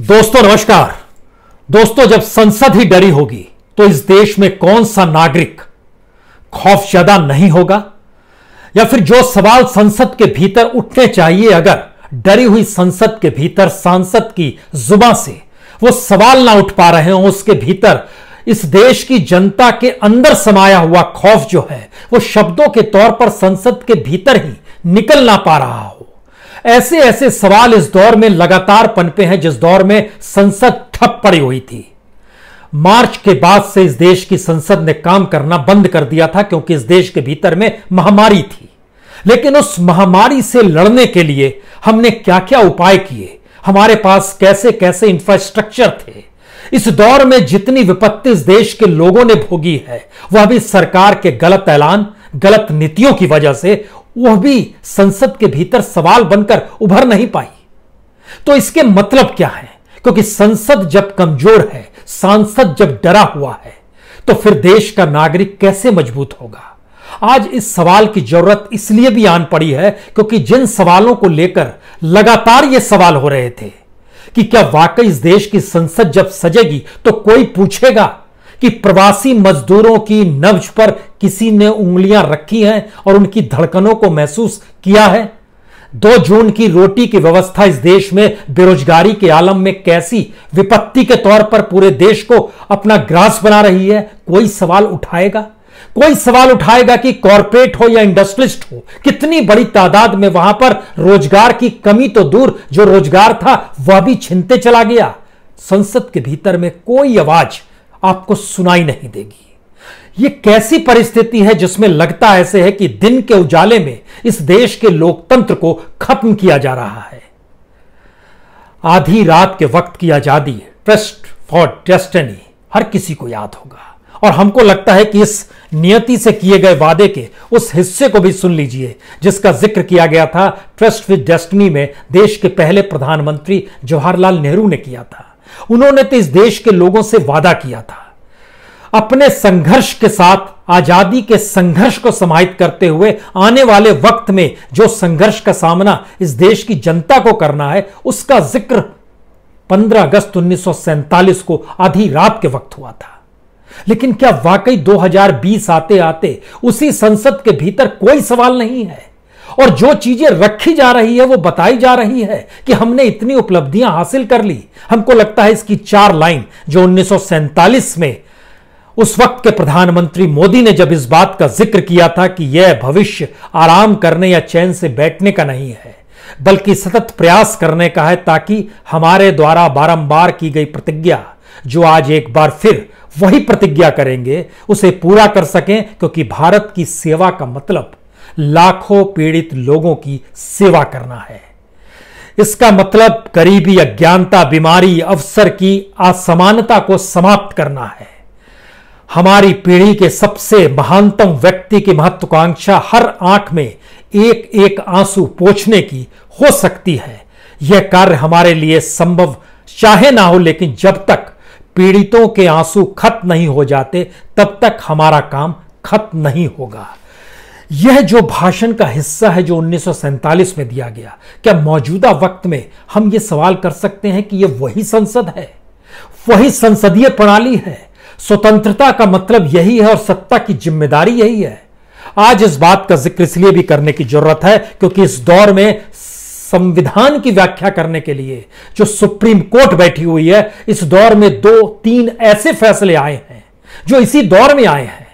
दोस्तों नमस्कार दोस्तों जब संसद ही डरी होगी तो इस देश में कौन सा नागरिक खौफ ज्यादा नहीं होगा या फिर जो सवाल संसद के भीतर उठने चाहिए अगर डरी हुई संसद के भीतर सांसद की जुबा से वो सवाल ना उठ पा रहे हो उसके भीतर इस देश की जनता के अंदर समाया हुआ खौफ जो है वो शब्दों के तौर पर संसद के भीतर ही निकल ना पा रहा हो ऐसे ऐसे सवाल इस दौर में लगातार पनपे हैं जिस दौर में संसद ठप पड़ी हुई थी मार्च के बाद से इस देश की संसद ने काम करना बंद कर दिया था क्योंकि इस देश के भीतर में महामारी थी लेकिन उस महामारी से लड़ने के लिए हमने क्या क्या उपाय किए हमारे पास कैसे कैसे इंफ्रास्ट्रक्चर थे इस दौर में जितनी विपत्ति इस देश के लोगों ने भोगी है वह भी सरकार के गलत ऐलान गलत नीतियों की वजह से वह भी संसद के भीतर सवाल बनकर उभर नहीं पाई तो इसके मतलब क्या है क्योंकि संसद जब कमजोर है सांसद जब डरा हुआ है तो फिर देश का नागरिक कैसे मजबूत होगा आज इस सवाल की जरूरत इसलिए भी आन पड़ी है क्योंकि जिन सवालों को लेकर लगातार ये सवाल हो रहे थे कि क्या वाकई इस देश की संसद जब सजेगी तो कोई पूछेगा कि प्रवासी मजदूरों की नब्ज पर किसी ने उंगलियां रखी हैं और उनकी धड़कनों को महसूस किया है दो जून की रोटी की व्यवस्था इस देश में बेरोजगारी के आलम में कैसी विपत्ति के तौर पर पूरे देश को अपना ग्रास बना रही है कोई सवाल उठाएगा कोई सवाल उठाएगा कि कॉरपोरेट हो या इंडस्ट्रिस्ट हो कितनी बड़ी तादाद में वहां पर रोजगार की कमी तो दूर जो रोजगार था वह भी छिनते चला गया संसद के भीतर में कोई आवाज आपको सुनाई नहीं देगी ये कैसी परिस्थिति है जिसमें लगता ऐसे है कि दिन के उजाले में इस देश के लोकतंत्र को खत्म किया जा रहा है आधी रात के वक्त की आजादी ट्रस्ट फॉर डेस्टनी हर किसी को याद होगा और हमको लगता है कि इस नियति से किए गए वादे के उस हिस्से को भी सुन लीजिए जिसका जिक्र किया गया था ट्रस्ट विद डेस्टनी में देश के पहले प्रधानमंत्री जवाहरलाल नेहरू ने किया था उन्होंने तो इस देश के लोगों से वादा किया था अपने संघर्ष के साथ आजादी के संघर्ष को समाहित करते हुए आने वाले वक्त में जो संघर्ष का सामना इस देश की जनता को करना है उसका जिक्र 15 अगस्त उन्नीस को आधी रात के वक्त हुआ था लेकिन क्या वाकई 2020 आते आते उसी संसद के भीतर कोई सवाल नहीं है और जो चीजें रखी जा रही है वो बताई जा रही है कि हमने इतनी उपलब्धियां हासिल कर ली हमको लगता है इसकी चार लाइन जो उन्नीस में उस वक्त के प्रधानमंत्री मोदी ने जब इस बात का जिक्र किया था कि यह भविष्य आराम करने या चैन से बैठने का नहीं है बल्कि सतत प्रयास करने का है ताकि हमारे द्वारा बारंबार की गई प्रतिज्ञा जो आज एक बार फिर वही प्रतिज्ञा करेंगे उसे पूरा कर सकें क्योंकि भारत की सेवा का मतलब लाखों पीड़ित लोगों की सेवा करना है इसका मतलब गरीबी अज्ञानता बीमारी अवसर की असमानता को समाप्त करना है हमारी पीढ़ी के सबसे महानतम व्यक्ति की महत्वाकांक्षा हर आंख में एक एक आंसू पोछने की हो सकती है यह कार्य हमारे लिए संभव चाहे ना हो लेकिन जब तक पीड़ितों के आंसू खत्म नहीं हो जाते तब तक हमारा काम खत्म नहीं होगा यह जो भाषण का हिस्सा है जो उन्नीस में दिया गया क्या मौजूदा वक्त में हम ये सवाल कर सकते हैं कि यह वही संसद है वही संसदीय प्रणाली है स्वतंत्रता का मतलब यही है और सत्ता की जिम्मेदारी यही है आज इस बात का जिक्र इसलिए भी करने की जरूरत है क्योंकि इस दौर में संविधान की व्याख्या करने के लिए जो सुप्रीम कोर्ट बैठी हुई है इस दौर में दो तीन ऐसे फैसले आए हैं जो इसी दौर में आए हैं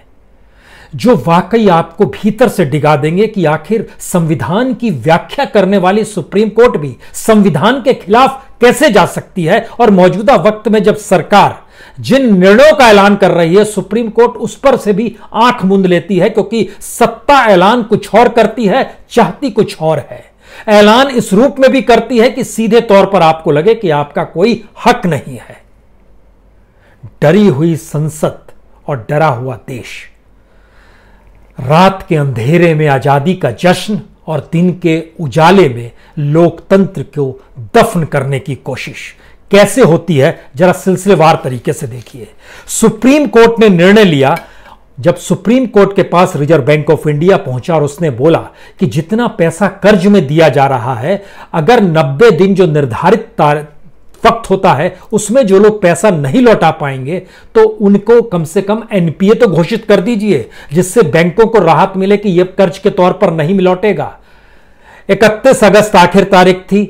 जो वाकई आपको भीतर से डिगा देंगे कि आखिर संविधान की व्याख्या करने वाली सुप्रीम कोर्ट भी संविधान के खिलाफ कैसे जा सकती है और मौजूदा वक्त में जब सरकार जिन निर्णयों का ऐलान कर रही है सुप्रीम कोर्ट उस पर से भी आंख मूंद लेती है क्योंकि सत्ता ऐलान कुछ और करती है चाहती कुछ और है ऐलान इस रूप में भी करती है कि सीधे तौर पर आपको लगे कि आपका कोई हक नहीं है डरी हुई संसद और डरा हुआ देश रात के अंधेरे में आजादी का जश्न और दिन के उजाले में लोकतंत्र को दफन करने की कोशिश कैसे होती है जरा सिलसिलेवार तरीके से देखिए सुप्रीम कोर्ट ने निर्णय लिया जब सुप्रीम कोर्ट के पास रिजर्व बैंक ऑफ इंडिया पहुंचा और उसने बोला कि जितना पैसा कर्ज में दिया जा रहा है अगर 90 दिन जो निर्धारित वक्त होता है उसमें जो लोग पैसा नहीं लौटा पाएंगे तो उनको कम से कम एनपीए तो घोषित कर दीजिए जिससे बैंकों को राहत मिले कि यह कर्ज के तौर पर नहीं लौटेगा इकतीस अगस्त आखिर तारीख थी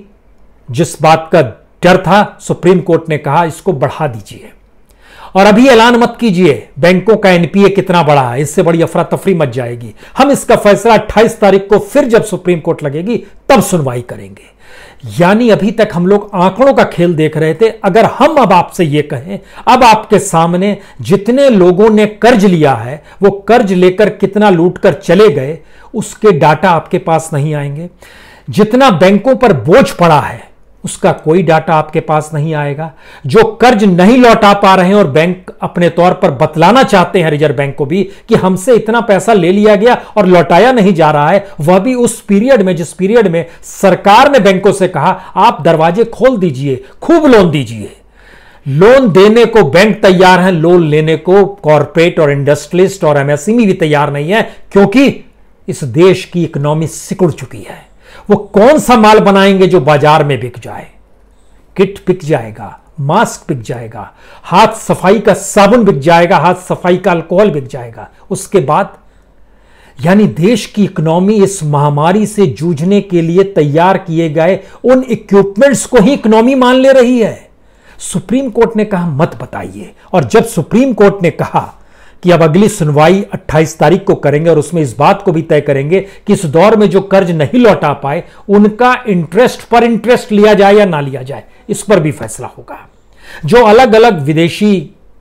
जिस बात का डर था सुप्रीम कोर्ट ने कहा इसको बढ़ा दीजिए और अभी ऐलान मत कीजिए बैंकों का एनपीए कितना बड़ा है इससे बड़ी अफरा तफरी मच जाएगी हम इसका फैसला 28 तारीख को फिर जब सुप्रीम कोर्ट लगेगी तब सुनवाई करेंगे यानी अभी तक हम लोग आंकड़ों का खेल देख रहे थे अगर हम अब आपसे यह कहें अब आपके सामने जितने लोगों ने कर्ज लिया है वो कर्ज लेकर कितना लूट कर चले गए उसके डाटा आपके पास नहीं आएंगे जितना बैंकों पर बोझ पड़ा है उसका कोई डाटा आपके पास नहीं आएगा जो कर्ज नहीं लौटा पा रहे हैं और बैंक अपने तौर पर बतलाना चाहते हैं रिजर्व बैंक को भी कि हमसे इतना पैसा ले लिया गया और लौटाया नहीं जा रहा है वह भी उस पीरियड में जिस पीरियड में सरकार ने बैंकों से कहा आप दरवाजे खोल दीजिए खूब लोन दीजिए लोन देने को बैंक तैयार है लोन लेने को कॉरपोरेट और इंडस्ट्रियलिस्ट और एमएसएमई भी तैयार नहीं है क्योंकि इस देश की इकोनॉमी सिकुड़ चुकी है वो कौन सा माल बनाएंगे जो बाजार में बिक जाए किट बिक जाएगा मास्क बिक जाएगा हाथ सफाई का साबुन बिक जाएगा हाथ सफाई का अल्कोहल बिक जाएगा उसके बाद यानी देश की इकोनॉमी इस महामारी से जूझने के लिए तैयार किए गए उन इक्विपमेंट्स को ही इकोनॉमी मान ले रही है सुप्रीम कोर्ट ने कहा मत बताइए और जब सुप्रीम कोर्ट ने कहा कि अब अगली सुनवाई 28 तारीख को करेंगे और उसमें इस बात को भी तय करेंगे कि इस दौर में जो कर्ज नहीं लौटा पाए उनका इंटरेस्ट पर इंटरेस्ट लिया जाए या ना लिया जाए इस पर भी फैसला होगा जो अलग अलग विदेशी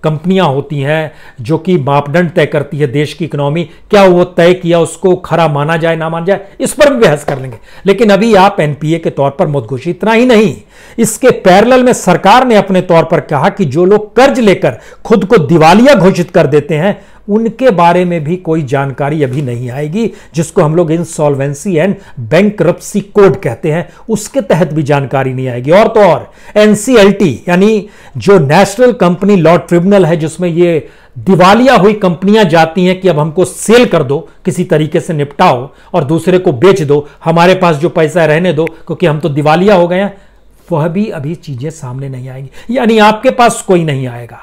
कंपनियां होती हैं जो कि मापदंड तय करती है देश की इकोनॉमी क्या वो तय किया उसको खरा माना जाए ना माना जाए इस पर भी बहस कर लेंगे लेकिन अभी आप एनपीए के तौर पर मत घोषित इतना ही नहीं इसके पैरल में सरकार ने अपने तौर पर कहा कि जो लोग कर्ज लेकर खुद को दिवालिया घोषित कर देते हैं उनके बारे में भी कोई जानकारी अभी नहीं आएगी जिसको हम लोग इंसॉल्वेंसी एंड बैंक कोड कहते हैं उसके तहत भी जानकारी नहीं आएगी और तो और एनसीएलटी यानी जो नेशनल कंपनी लॉ ट्रिब्यूनल है जिसमें ये दिवालिया हुई कंपनियां जाती हैं कि अब हमको सेल कर दो किसी तरीके से निपटाओ और दूसरे को बेच दो हमारे पास जो पैसा है रहने दो क्योंकि हम तो दिवालिया हो गए हैं वह भी अभी चीजें सामने नहीं आएंगी यानी आपके पास कोई नहीं आएगा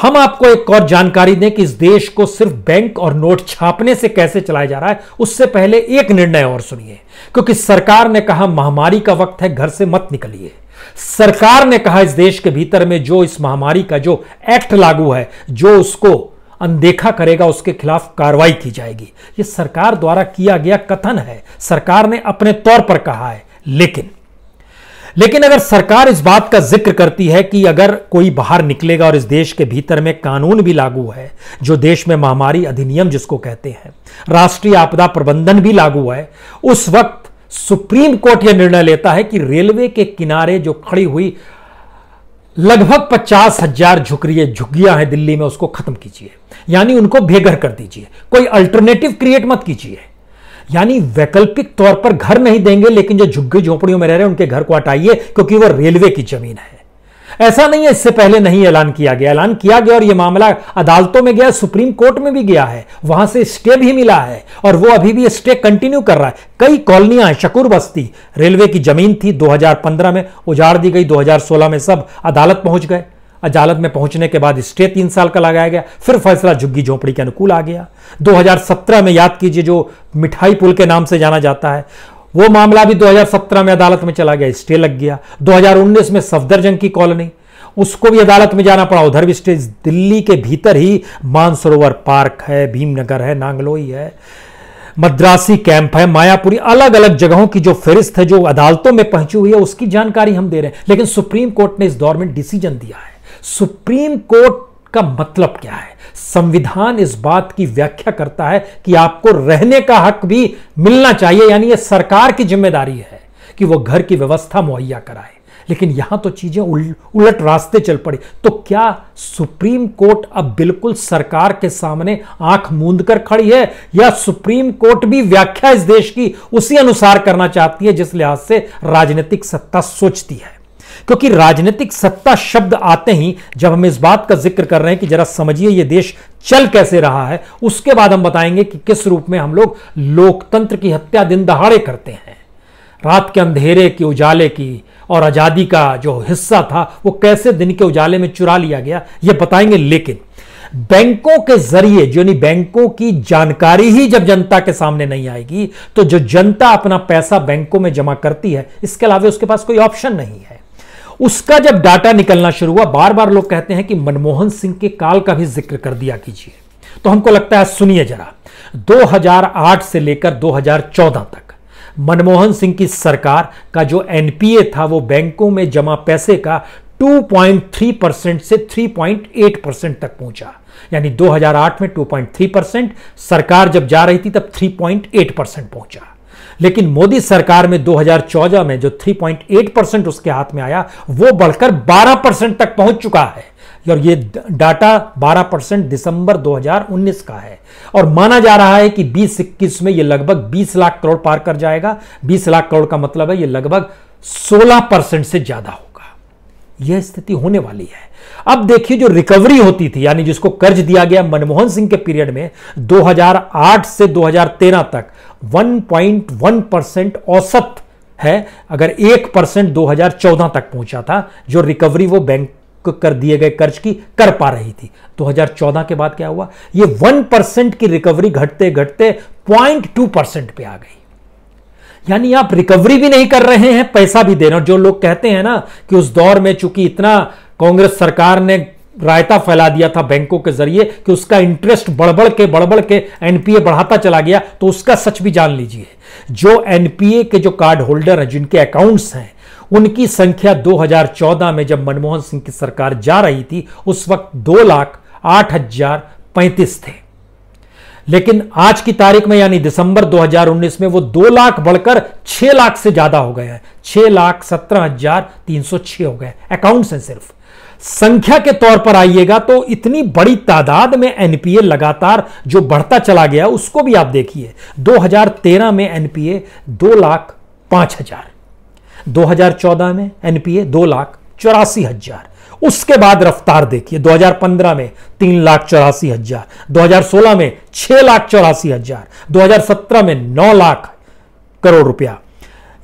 हम आपको एक और जानकारी दें कि इस देश को सिर्फ बैंक और नोट छापने से कैसे चलाया जा रहा है उससे पहले एक निर्णय और सुनिए क्योंकि सरकार ने कहा महामारी का वक्त है घर से मत निकलिए सरकार ने कहा इस देश के भीतर में जो इस महामारी का जो एक्ट लागू है जो उसको अनदेखा करेगा उसके खिलाफ कार्रवाई की जाएगी ये सरकार द्वारा किया गया कथन है सरकार ने अपने तौर पर कहा है लेकिन लेकिन अगर सरकार इस बात का जिक्र करती है कि अगर कोई बाहर निकलेगा और इस देश के भीतर में कानून भी लागू है जो देश में महामारी अधिनियम जिसको कहते हैं राष्ट्रीय आपदा प्रबंधन भी लागू है उस वक्त सुप्रीम कोर्ट यह निर्णय लेता है कि रेलवे के किनारे जो खड़ी हुई लगभग पचास हजार झुकरिए झुग्गियां हैं दिल्ली में उसको खत्म कीजिए यानी उनको बेघर कर दीजिए कोई अल्टरनेटिव क्रिएट मत कीजिए यानी वैकल्पिक तौर पर घर नहीं देंगे लेकिन जो झुग्गी झोपड़ियों में रह रहे हैं उनके घर को हटाइए क्योंकि वह रेलवे की जमीन है ऐसा नहीं है इससे पहले नहीं ऐलान किया गया ऐलान किया गया और यह मामला अदालतों में गया सुप्रीम कोर्ट में भी गया है वहां से स्टे भी मिला है और वो अभी भी स्टे कंटिन्यू कर रहा है कई कॉलोनियां शकुर बस्ती रेलवे की जमीन थी 2015 में उजाड़ दी गई 2016 में सब अदालत पहुंच गए अदालत में पहुंचने के बाद स्टे तीन साल का लगाया गया फिर फैसला झुग्गी झोंपड़ी के अनुकूल आ गया 2017 में याद कीजिए जो मिठाई पुल के नाम से जाना जाता है वो मामला भी 2017 में अदालत में चला गया स्टे लग गया 2019 में सफदरजंग की कॉलोनी उसको भी अदालत में जाना पड़ा उधर भी स्टे दिल्ली के भीतर ही मानसरोवर पार्क है भीमनगर है नांगलोई है मद्रासी कैंप है मायापुरी अलग अलग जगहों की जो फहरिस्त है जो अदालतों में पहुंची हुई है उसकी जानकारी हम दे रहे हैं लेकिन सुप्रीम कोर्ट ने इस दौर में डिसीजन दिया है सुप्रीम कोर्ट का मतलब क्या है संविधान इस बात की व्याख्या करता है कि आपको रहने का हक भी मिलना चाहिए यानी यह सरकार की जिम्मेदारी है कि वह घर की व्यवस्था मुहैया कराए लेकिन यहां तो चीजें उलट रास्ते चल पड़ी तो क्या सुप्रीम कोर्ट अब बिल्कुल सरकार के सामने आंख मूंद कर खड़ी है या सुप्रीम कोर्ट भी व्याख्या इस देश की उसी अनुसार करना चाहती है जिस लिहाज से राजनीतिक सत्ता सोचती है क्योंकि राजनीतिक सत्ता शब्द आते ही जब हम इस बात का जिक्र कर रहे हैं कि जरा समझिए ये देश चल कैसे रहा है उसके बाद हम बताएंगे कि किस रूप में हम लोग लोकतंत्र की हत्या दिन दहाड़े करते हैं रात के अंधेरे के उजाले की और आज़ादी का जो हिस्सा था वो कैसे दिन के उजाले में चुरा लिया गया ये बताएंगे लेकिन बैंकों के जरिए जो नहीं बैंकों की जानकारी ही जब जनता के सामने नहीं आएगी तो जो जनता अपना पैसा बैंकों में जमा करती है इसके अलावा उसके पास कोई ऑप्शन नहीं है उसका जब डाटा निकलना शुरू हुआ बार बार लोग कहते हैं कि मनमोहन सिंह के काल का भी जिक्र कर दिया कीजिए तो हमको लगता है सुनिए जरा 2008 से लेकर 2014 तक मनमोहन सिंह की सरकार का जो एनपीए था वो बैंकों में जमा पैसे का 2.3 परसेंट से 3.8 परसेंट तक पहुंचा यानी 2008 में 2.3 परसेंट सरकार जब जा रही थी तब 3.8 परसेंट पहुंचा लेकिन मोदी सरकार में 2014 में जो 3.8 परसेंट उसके हाथ में आया वो बढ़कर 12 परसेंट तक पहुंच चुका है और ये डाटा 12 परसेंट दिसंबर 2019 का है और माना जा रहा है कि बीस इक्कीस में ये लगभग 20 लाख करोड़ पार कर जाएगा 20 लाख करोड़ का मतलब है ये लगभग 16 परसेंट से ज़्यादा होगा यह स्थिति होने वाली है अब देखिए जो रिकवरी होती थी यानी जिसको कर्ज दिया गया मनमोहन सिंह के पीरियड में 2008 से 2013 तक 1.1 परसेंट औसत है अगर एक परसेंट दो तक पहुंचा था जो रिकवरी वो बैंक कर दिए गए कर्ज की कर पा रही थी 2014 के बाद क्या हुआ ये 1 परसेंट की रिकवरी घटते घटते 0.2 परसेंट पे आ गई यानी आप रिकवरी भी नहीं कर रहे हैं पैसा भी दे रहे हैं जो लोग कहते हैं ना कि उस दौर में चूंकि इतना कांग्रेस सरकार ने रायता फैला दिया था बैंकों के जरिए कि उसका इंटरेस्ट बढ़बड़ के बढ़बड़ के एनपीए बढ़ाता चला गया तो उसका सच भी जान लीजिए जो एनपीए के जो कार्ड होल्डर हैं जिनके अकाउंट्स हैं उनकी संख्या 2014 में जब मनमोहन सिंह की सरकार जा रही थी उस वक्त दो लाख आठ हजार पैंतीस थे लेकिन आज की तारीख में यानी दिसंबर 2019 में वो दो लाख बढ़कर छह लाख से ज्यादा हो गए हैं छह लाख सत्रह हजार तीन सौ छह हो गए अकाउंट्स हैं सिर्फ संख्या के तौर पर आइएगा तो इतनी बड़ी तादाद में एनपीए लगातार जो बढ़ता चला गया उसको भी आप देखिए 2013 में एनपीए दो लाख पांच हजार चौदह में एनपीए दो लाख चौरासी हजार उसके बाद रफ्तार देखिए 2015 में तीन लाख चौरासी हजार सोलह में छह लाख चौरासी हजार सत्रह में नौ लाख करोड़ रुपया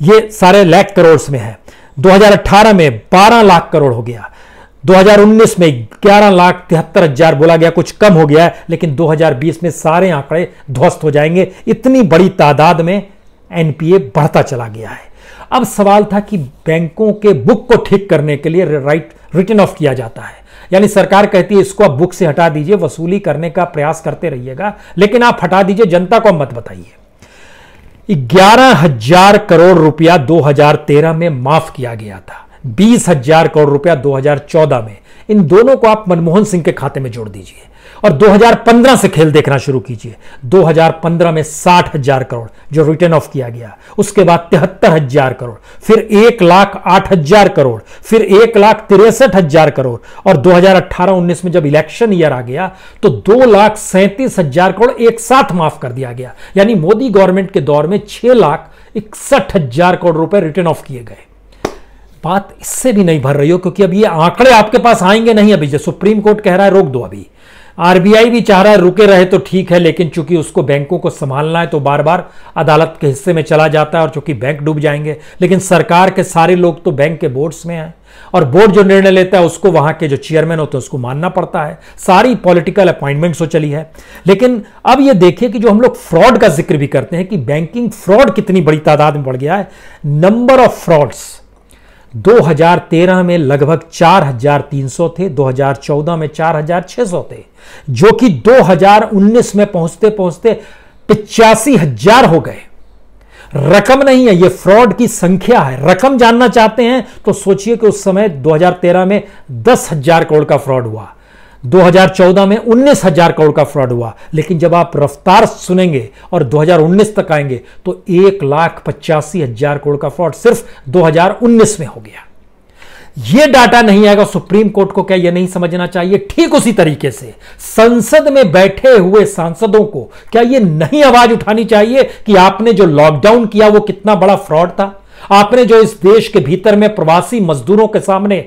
ये सारे लैख करोड़ में है 2018 में 12 लाख करोड़ हो गया 2019 में ग्यारह लाख तिहत्तर हजार बोला गया कुछ कम हो गया है लेकिन 2020 में सारे आंकड़े ध्वस्त हो जाएंगे इतनी बड़ी तादाद में एनपीए बढ़ता चला गया है अब सवाल था कि बैंकों के बुक को ठीक करने के लिए राइट रिटर्न ऑफ किया जाता है यानी सरकार कहती है इसको आप बुक से हटा दीजिए वसूली करने का प्रयास करते रहिएगा लेकिन आप हटा दीजिए जनता को मत बताइए ग्यारह हजार करोड़ रुपया 2013 में माफ किया गया था बीस हजार करोड़ रुपया 2014 में इन दोनों को आप मनमोहन सिंह के खाते में जोड़ दीजिए और 2015 से खेल देखना शुरू कीजिए 2015 में साठ हजार करोड़ जो रिटर्न ऑफ किया गया उसके बाद तिहत्तर हजार करोड़ फिर एक लाख आठ हजार करोड़ फिर एक लाख तिरसठ हजार करोड़ और 2018-19 में जब इलेक्शन ईयर आ गया तो दो लाख सैंतीस हजार करोड़ एक साथ माफ कर दिया गया यानी मोदी गवर्नमेंट के दौर में छह लाख इकसठ हजार करोड़ रुपए रिटर्न ऑफ किए गए बात इससे भी नहीं भर रही हो क्योंकि अब ये आंकड़े आपके पास आएंगे नहीं अभी जो सुप्रीम कोर्ट कह रहा है रोक दो अभी आरबीआई भी चाह रहा है रुके रहे तो ठीक है लेकिन चूंकि उसको बैंकों को संभालना है तो बार बार अदालत के हिस्से में चला जाता है और चूंकि बैंक डूब जाएंगे लेकिन सरकार के सारे लोग तो बैंक के बोर्ड्स में हैं और बोर्ड जो निर्णय लेता है उसको वहां के जो चेयरमैन होते हैं उसको मानना पड़ता है सारी पॉलिटिकल अपॉइंटमेंट्स हो चली है लेकिन अब ये देखिए कि जो हम लोग फ्रॉड का जिक्र भी करते हैं कि बैंकिंग फ्रॉड कितनी बड़ी तादाद में बढ़ गया है नंबर ऑफ फ्रॉड्स 2013 में लगभग 4,300 थे 2014 में 4,600 थे जो कि 2019 में पहुंचते पहुंचते पिचासी हजार हो गए रकम नहीं है ये फ्रॉड की संख्या है रकम जानना चाहते हैं तो सोचिए कि उस समय 2013 में दस हजार करोड़ का फ्रॉड हुआ 2014 में उन्नीस हजार करोड़ का फ्रॉड हुआ लेकिन जब आप रफ्तार सुनेंगे और 2019 तक आएंगे तो एक लाख पचासी हजार करोड़ का फ्रॉड सिर्फ 2019 में हो गया यह डाटा नहीं आएगा सुप्रीम कोर्ट को क्या यह नहीं समझना चाहिए ठीक उसी तरीके से संसद में बैठे हुए सांसदों को क्या यह नहीं आवाज उठानी चाहिए कि आपने जो लॉकडाउन किया वो कितना बड़ा फ्रॉड था आपने जो इस देश के भीतर में प्रवासी मजदूरों के सामने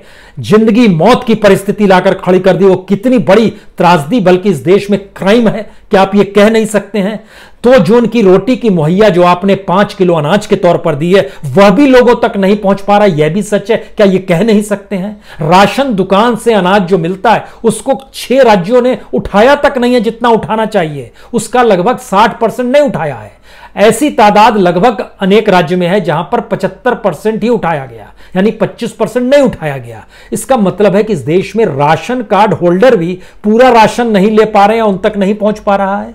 जिंदगी मौत की परिस्थिति लाकर खड़ी कर दी वो कितनी बड़ी त्रासदी बल्कि इस देश में क्राइम है क्या आप ये कह नहीं सकते हैं तो जो उनकी रोटी की मुहैया जो आपने पांच किलो अनाज के तौर पर दी है वह भी लोगों तक नहीं पहुंच पा रहा यह भी सच है क्या यह कह नहीं सकते हैं राशन दुकान से अनाज जो मिलता है उसको छह राज्यों ने उठाया तक नहीं है जितना उठाना चाहिए उसका लगभग साठ परसेंट नहीं उठाया है ऐसी तादाद लगभग अनेक राज्य में है जहां पर 75 परसेंट ही उठाया गया यानी 25 परसेंट नहीं उठाया गया इसका मतलब है कि इस देश में राशन कार्ड होल्डर भी पूरा राशन नहीं ले पा रहे हैं उन तक नहीं पहुंच पा रहा है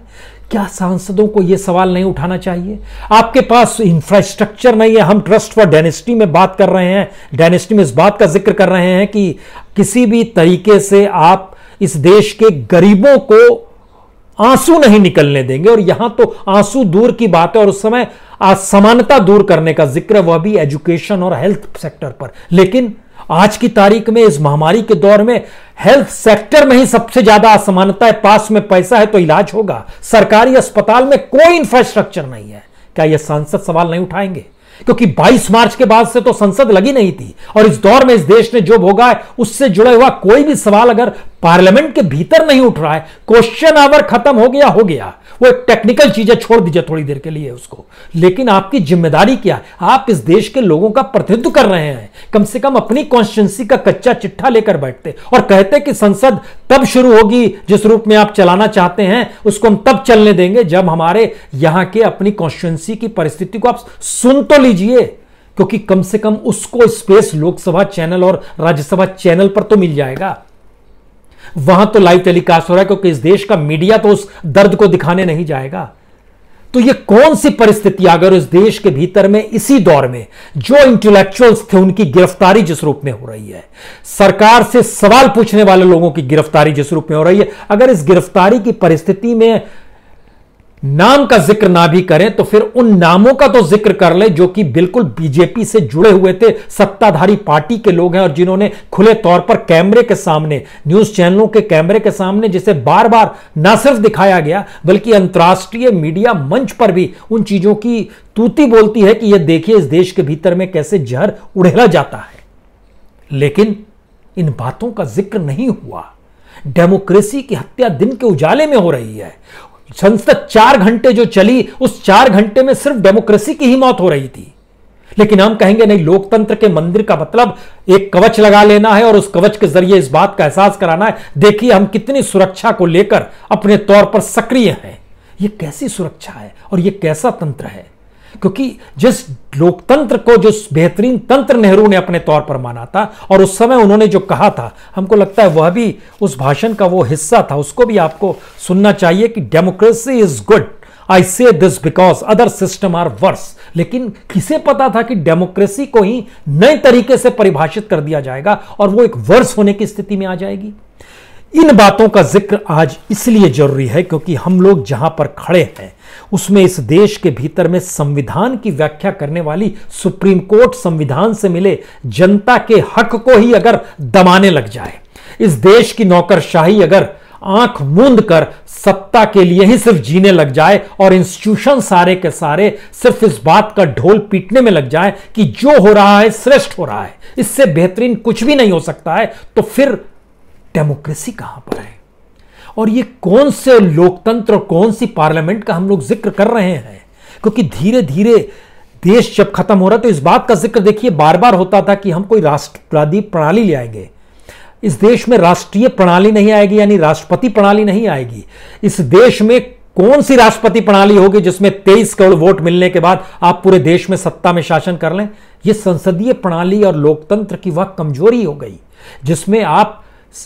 क्या सांसदों को यह सवाल नहीं उठाना चाहिए आपके पास इंफ्रास्ट्रक्चर नहीं है हम ट्रस्ट फॉर डेनेस्टी में बात कर रहे हैं डेनेस्टी में इस बात का जिक्र कर रहे हैं कि किसी भी तरीके से आप इस देश के गरीबों को आंसू नहीं निकलने देंगे और यहां तो आंसू दूर की बात है और उस समय असमानता दूर करने का जिक्र वह भी एजुकेशन और हेल्थ सेक्टर पर लेकिन आज की तारीख में इस महामारी के दौर में हेल्थ सेक्टर में ही सबसे ज्यादा असमानता है पास में पैसा है तो इलाज होगा सरकारी अस्पताल में कोई इंफ्रास्ट्रक्चर नहीं है क्या यह सांसद सवाल नहीं उठाएंगे क्योंकि 22 मार्च के बाद से तो संसद लगी नहीं थी और इस दौर में इस देश ने जो भोगा है उससे जुड़े हुआ कोई भी सवाल अगर पार्लियामेंट के भीतर नहीं उठ रहा है क्वेश्चन आवर खत्म हो गया हो गया वो एक टेक्निकल चीजें छोड़ दीजिए थोड़ी देर के लिए उसको लेकिन आपकी जिम्मेदारी क्या है आप इस देश के लोगों का प्रतिनिधित्व कर रहे हैं कम से कम अपनी कॉन्स्टिट्यूंसी का कच्चा चिट्ठा लेकर बैठते और कहते कि संसद तब शुरू होगी जिस रूप में आप चलाना चाहते हैं उसको हम तब चलने देंगे जब हमारे यहां के अपनी कॉन्स्टिट्यूंसी की परिस्थिति को आप सुन तो लीजिए क्योंकि कम से कम उसको स्पेस लोकसभा चैनल और राज्यसभा चैनल पर तो मिल जाएगा वहां तो लाइव टेलीकास्ट हो रहा है क्योंकि इस देश का मीडिया तो उस दर्द को दिखाने नहीं जाएगा तो ये कौन सी परिस्थिति अगर उस देश के भीतर में इसी दौर में जो इंटेलेक्चुअल्स थे उनकी गिरफ्तारी जिस रूप में हो रही है सरकार से सवाल पूछने वाले लोगों की गिरफ्तारी जिस रूप में हो रही है अगर इस गिरफ्तारी की परिस्थिति में नाम का जिक्र ना भी करें तो फिर उन नामों का तो जिक्र कर ले जो कि बिल्कुल बीजेपी से जुड़े हुए थे सत्ताधारी पार्टी के लोग हैं और जिन्होंने खुले तौर पर कैमरे के सामने न्यूज चैनलों के कैमरे के सामने जिसे बार बार ना सिर्फ दिखाया गया बल्कि अंतर्राष्ट्रीय मीडिया मंच पर भी उन चीजों की तूती बोलती है कि यह देखिए इस देश के भीतर में कैसे जहर उड़ेला जाता है लेकिन इन बातों का जिक्र नहीं हुआ डेमोक्रेसी की हत्या दिन के उजाले में हो रही है संसद चार घंटे जो चली उस चार घंटे में सिर्फ डेमोक्रेसी की ही मौत हो रही थी लेकिन हम कहेंगे नहीं लोकतंत्र के मंदिर का मतलब एक कवच लगा लेना है और उस कवच के जरिए इस बात का एहसास कराना है देखिए हम कितनी सुरक्षा को लेकर अपने तौर पर सक्रिय हैं यह कैसी सुरक्षा है और यह कैसा तंत्र है क्योंकि जिस लोकतंत्र को जो बेहतरीन तंत्र नेहरू ने अपने तौर पर माना था और उस समय उन्होंने जो कहा था हमको लगता है वह भी उस भाषण का वो हिस्सा था उसको भी आपको सुनना चाहिए कि democracy is good I say this because other system are worse लेकिन किसे पता था कि डेमोक्रेसी को ही नए तरीके से परिभाषित कर दिया जाएगा और वो एक वर्स होने की स्थिति में आ जाएगी इन बातों का जिक्र आज इसलिए जरूरी है क्योंकि हम लोग जहां पर खड़े हैं उसमें इस देश के भीतर में संविधान की व्याख्या करने वाली सुप्रीम कोर्ट संविधान से मिले जनता के हक को ही अगर दबाने लग जाए इस देश की नौकरशाही अगर आंख मूंद कर सत्ता के लिए ही सिर्फ जीने लग जाए और इंस्टीट्यूशन सारे के सारे सिर्फ इस बात का ढोल पीटने में लग जाए कि जो हो रहा है श्रेष्ठ हो रहा है इससे बेहतरीन कुछ भी नहीं हो सकता है तो फिर डेमोक्रेसी कहां पर है और ये कौन से लोकतंत्र और कौन सी पार्लियामेंट का हम लोग जिक्र कर रहे हैं क्योंकि धीरे धीरे देश जब खत्म हो रहा तो इस बात का जिक्र देखिए बार बार होता था कि हम कोई राष्ट्रवादी प्रणाली ले आएंगे इस देश में राष्ट्रीय प्रणाली नहीं आएगी यानी राष्ट्रपति प्रणाली नहीं आएगी इस देश में कौन सी राष्ट्रपति प्रणाली होगी जिसमें तेईस करोड़ वोट मिलने के बाद आप पूरे देश में सत्ता में शासन कर लें यह संसदीय प्रणाली और लोकतंत्र की वह कमजोरी हो गई जिसमें आप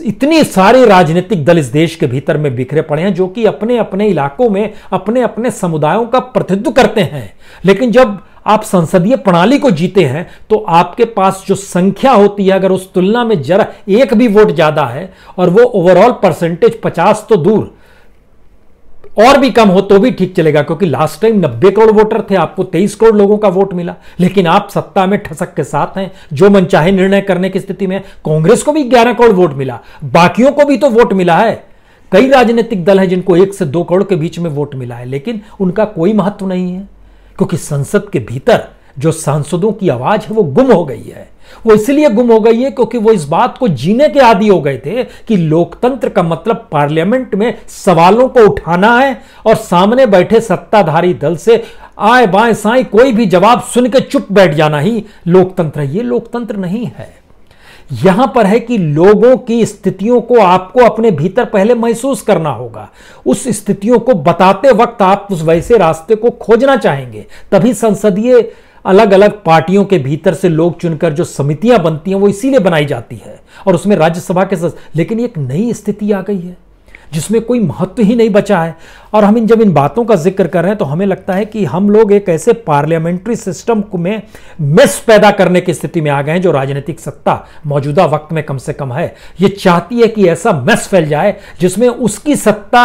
इतनी सारी राजनीतिक दल इस देश के भीतर में बिखरे पड़े हैं जो कि अपने अपने इलाकों में अपने अपने समुदायों का प्रतिनिधित्व करते हैं लेकिन जब आप संसदीय प्रणाली को जीते हैं तो आपके पास जो संख्या होती है अगर उस तुलना में जरा एक भी वोट ज्यादा है और वो ओवरऑल परसेंटेज पचास तो दूर और भी कम हो तो भी ठीक चलेगा क्योंकि लास्ट टाइम नब्बे करोड़ वोटर थे आपको तेईस करोड़ लोगों का वोट मिला लेकिन आप सत्ता में ठसक के साथ हैं जो मन चाहे निर्णय करने की स्थिति में कांग्रेस को भी ग्यारह करोड़ वोट मिला बाकियों को भी तो वोट मिला है कई राजनीतिक दल है जिनको एक से दो करोड़ के बीच में वोट मिला है लेकिन उनका कोई महत्व नहीं है क्योंकि संसद के भीतर जो सांसदों की आवाज है वो गुम हो गई है वो इसलिए गुम हो गई है क्योंकि वो इस बात को जीने के आदि हो गए थे कि लोकतंत्र का मतलब पार्लियामेंट में सवालों को उठाना है और सामने बैठे सत्ताधारी दल से आए बाएं साई कोई भी जवाब सुन के चुप बैठ जाना ही लोकतंत्र है ये लोकतंत्र नहीं है यहां पर है कि लोगों की स्थितियों को आपको अपने भीतर पहले महसूस करना होगा उस स्थितियों को बताते वक्त आप उस वैसे रास्ते को खोजना चाहेंगे तभी संसदीय अलग अलग पार्टियों के भीतर से लोग चुनकर जो समितियां बनती हैं वो इसीलिए बनाई जाती है और उसमें राज्यसभा के सदस्य लेकिन एक नई स्थिति आ गई है जिसमें कोई महत्व ही नहीं बचा है और हम इन जब इन बातों का जिक्र कर रहे हैं तो हमें लगता है कि हम लोग एक ऐसे पार्लियामेंट्री सिस्टम में मिस पैदा करने की स्थिति में आ गए हैं जो राजनीतिक सत्ता मौजूदा वक्त में कम से कम है ये चाहती है कि ऐसा मिस फैल जाए जिसमें उसकी सत्ता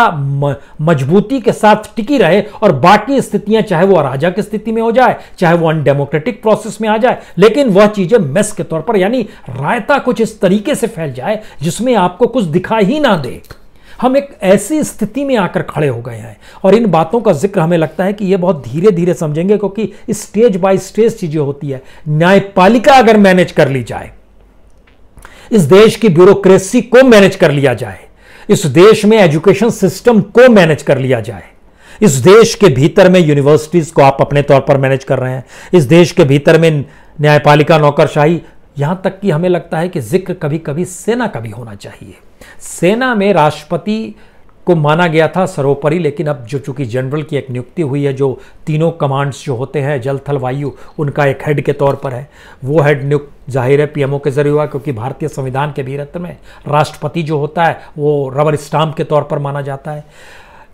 मजबूती के साथ टिकी रहे और बाकी स्थितियां चाहे वो अराजक की स्थिति में हो जाए चाहे वो अनडेमोक्रेटिक प्रोसेस में आ जाए लेकिन वह चीजें मिस के तौर पर यानी रायता कुछ इस तरीके से फैल जाए जिसमें आपको कुछ दिखाई ही ना दे हम एक ऐसी स्थिति में आकर खड़े हो गए हैं और इन बातों का जिक्र हमें लगता है कि ये बहुत धीरे धीरे समझेंगे क्योंकि स्टेज बाय स्टेज चीज़ें होती है न्यायपालिका अगर मैनेज कर ली जाए इस देश की ब्यूरोक्रेसी को मैनेज कर लिया जाए इस देश में एजुकेशन सिस्टम को मैनेज कर लिया जाए इस देश के भीतर में यूनिवर्सिटीज़ को आप अपने तौर पर मैनेज कर रहे हैं इस देश के भीतर में न्यायपालिका नौकरशाही यहाँ तक कि हमें लगता है कि जिक्र कभी कभी सेना का भी होना चाहिए सेना में राष्ट्रपति को माना गया था सर्वोपरि लेकिन अब जो चूंकि जनरल की एक नियुक्ति हुई है जो तीनों कमांड्स जो होते हैं जल थल वायु उनका एक हेड के तौर पर है वो हेड नियुक्त जाहिर है पीएमओ के जरिए हुआ क्योंकि भारतीय संविधान के भीतर में राष्ट्रपति जो होता है वो रबर स्टाम्प के तौर पर माना जाता है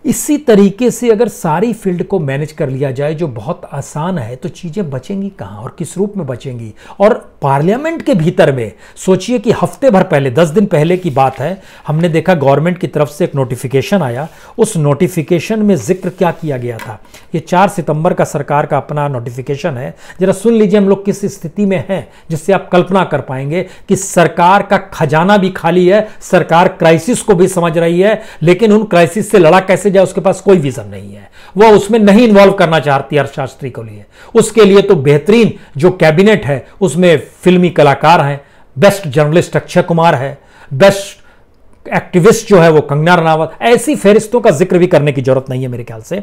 इसी तरीके से अगर सारी फील्ड को मैनेज कर लिया जाए जो बहुत आसान है तो चीज़ें बचेंगी कहाँ और किस रूप में बचेंगी और पार्लियामेंट के भीतर में सोचिए कि हफ्ते भर पहले दस दिन पहले की बात है हमने देखा गवर्नमेंट की तरफ से एक नोटिफिकेशन आया उस नोटिफिकेशन में जिक्र क्या किया गया था ये चार सितंबर का सरकार का अपना नोटिफिकेशन है जरा सुन लीजिए हम लोग किस स्थिति में हैं जिससे आप कल्पना कर पाएंगे कि सरकार का खजाना भी खाली है सरकार क्राइसिस को भी समझ रही है लेकिन उन क्राइसिस से लड़ा कैसे बजाय उसके पास कोई विजन नहीं है वह उसमें नहीं इन्वॉल्व करना चाहती अर्थशास्त्री को लिए उसके लिए तो बेहतरीन जो कैबिनेट है उसमें फिल्मी कलाकार हैं बेस्ट जर्नलिस्ट अक्षय कुमार है बेस्ट एक्टिविस्ट जो है वो कंगना रनावत ऐसी फहरिस्तों का जिक्र भी करने की जरूरत नहीं है मेरे ख्याल से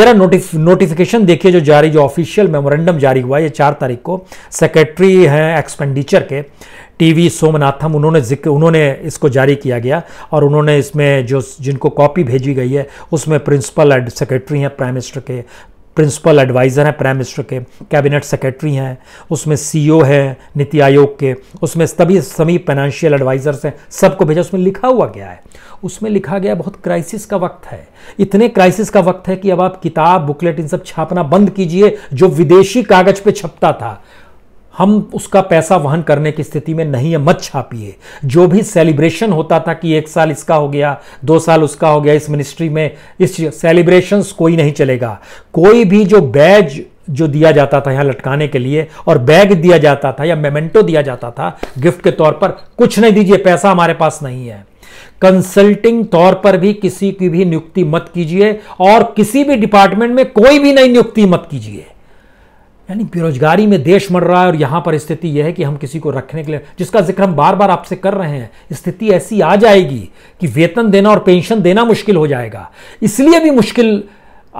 जरा नोटिफ नोटिफिकेशन देखिए जो जारी जो ऑफिशियल मेमोरेंडम जारी हुआ है ये चार तारीख को सेक्रेटरी हैं एक्सपेंडिचर के टीवी सोमनाथम उन्होंने जिक्र उन्होंने इसको जारी किया गया और उन्होंने इसमें जो जिनको कॉपी भेजी गई है उसमें प्रिंसिपल सेक्रेटरी हैं प्राइम मिनिस्टर के प्रिंसिपल एडवाइज़र हैं प्राइम मिनिस्टर के कैबिनेट सेक्रेटरी हैं उसमें सीईओ हैं नीति आयोग के उसमें सभी सभी फाइनेंशियल एडवाइज़र्स हैं सबको भेजा उसमें लिखा हुआ गया है उसमें लिखा गया बहुत क्राइसिस का वक्त है इतने क्राइसिस का वक्त है कि अब आप किताब बुकलेट इन सब छापना बंद कीजिए जो विदेशी कागज़ पे छपता था हम उसका पैसा वहन करने की स्थिति में नहीं है मत छापिए जो भी सेलिब्रेशन होता था कि एक साल इसका हो गया दो साल उसका हो गया इस मिनिस्ट्री में इस सेलिब्रेशन कोई नहीं चलेगा कोई भी जो बैज जो दिया जाता था यहाँ लटकाने के लिए और बैग दिया जाता था या मेमेंटो दिया जाता था गिफ्ट के तौर पर कुछ नहीं दीजिए पैसा हमारे पास नहीं है कंसल्टिंग तौर पर भी किसी की भी नियुक्ति मत कीजिए और किसी भी डिपार्टमेंट में कोई भी नई नियुक्ति मत कीजिए यानी बेरोजगारी में देश मर रहा है और यहाँ पर स्थिति यह है कि हम किसी को रखने के लिए जिसका जिक्र हम बार बार आपसे कर रहे हैं स्थिति ऐसी आ जाएगी कि वेतन देना और पेंशन देना मुश्किल हो जाएगा इसलिए भी मुश्किल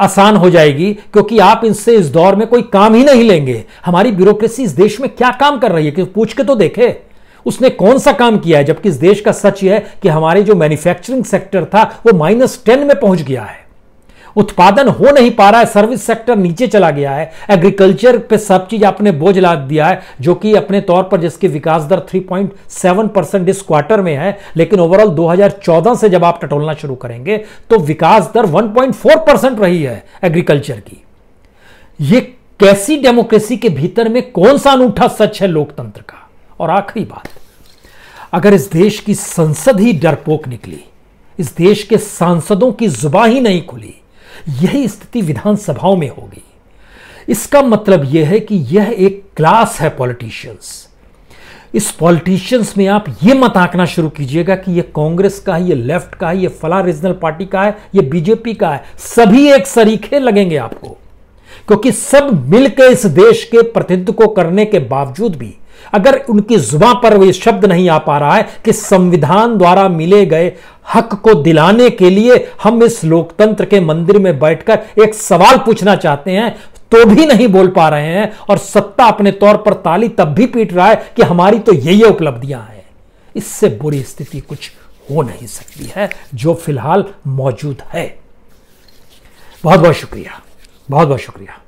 आसान हो जाएगी क्योंकि आप इनसे इस दौर में कोई काम ही नहीं लेंगे हमारी ब्यूरोक्रेसी इस देश में क्या काम कर रही है कि पूछ के तो देखे उसने कौन सा काम किया है जबकि इस देश का सच यह है कि हमारे जो मैन्युफैक्चरिंग सेक्टर था वो माइनस टेन में पहुंच गया है उत्पादन हो नहीं पा रहा है सर्विस सेक्टर नीचे चला गया है एग्रीकल्चर पे सब चीज आपने बोझ ला दिया है जो कि अपने तौर पर जिसकी विकास दर 3.7 परसेंट इस क्वार्टर में है लेकिन ओवरऑल 2014 से जब आप टटोलना शुरू करेंगे तो विकास दर 1.4 परसेंट रही है एग्रीकल्चर की यह कैसी डेमोक्रेसी के भीतर में कौन सा अनूठा सच है लोकतंत्र का और आखिरी बात अगर इस देश की संसद ही डरपोक निकली इस देश के सांसदों की जुबा ही नहीं खुली यही स्थिति विधानसभाओं में होगी इसका मतलब यह है कि यह एक क्लास है पॉलिटिशियंस इस पॉलिटिशियंस में आप ये मत आंकना शुरू कीजिएगा कि यह कांग्रेस का है यह लेफ्ट का है यह फला रीजनल पार्टी का है यह बीजेपी का है सभी एक सरीखे लगेंगे आपको क्योंकि सब मिलकर इस देश के प्रतिनिधित्व को करने के बावजूद भी अगर उनकी जुबा पर वो शब्द नहीं आ पा रहा है कि संविधान द्वारा मिले गए हक को दिलाने के लिए हम इस लोकतंत्र के मंदिर में बैठकर एक सवाल पूछना चाहते हैं तो भी नहीं बोल पा रहे हैं और सत्ता अपने तौर पर ताली तब भी पीट रहा है कि हमारी तो ये ये उपलब्धियां हैं इससे बुरी स्थिति कुछ हो नहीं सकती है जो फिलहाल मौजूद है बहुत बहुत शुक्रिया बहुत बहुत शुक्रिया